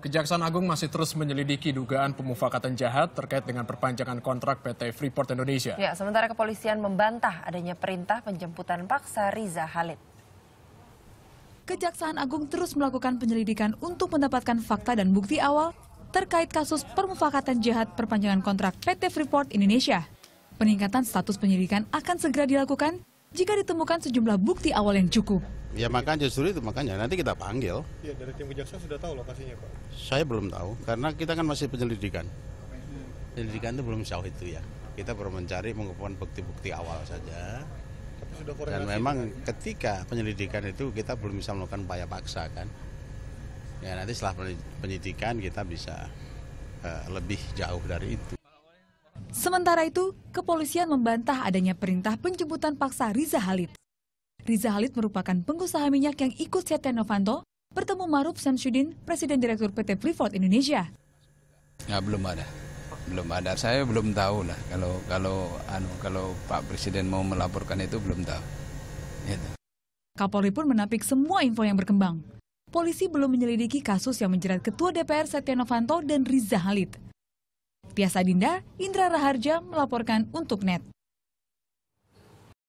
Kejaksaan Agung masih terus menyelidiki dugaan pemufakatan jahat terkait dengan perpanjangan kontrak PT Freeport Indonesia. Ya, sementara kepolisian membantah adanya perintah penjemputan paksa Riza Halid. Kejaksaan Agung terus melakukan penyelidikan untuk mendapatkan fakta dan bukti awal terkait kasus permufakatan jahat perpanjangan kontrak PT Freeport Indonesia. Peningkatan status penyelidikan akan segera dilakukan jika ditemukan sejumlah bukti awal yang cukup. Ya makanya justru itu makanya nanti kita panggil. Ya dari tim kejaksaan sudah tahu lokasinya pak. Saya belum tahu karena kita kan masih penyelidikan. Penyelidikan itu belum jauh itu ya. Kita perlu mencari mengumpulkan bukti-bukti awal saja. Tapi sudah Dan memang itu, ketika penyelidikan itu kita belum bisa melakukan upaya paksa kan. Ya nanti setelah penyidikan kita bisa uh, lebih jauh dari itu. Sementara itu, kepolisian membantah adanya perintah penjemputan paksa Riza Halid. Riza Halid merupakan pengusaha minyak yang ikut Setia Novanto bertemu Maruf Samsudin, Presiden Direktur PT Freeport Indonesia. Ya, belum ada. Belum ada. Saya belum tahu lah kalau kalau anu kalau Pak Presiden mau melaporkan itu belum tahu. Gitu. Kapolri pun menampik semua info yang berkembang. Polisi belum menyelidiki kasus yang menjerat Ketua DPR Setia Novanto dan Riza Halid. Tiasa Dinda, Indra Raharja melaporkan untuk NET.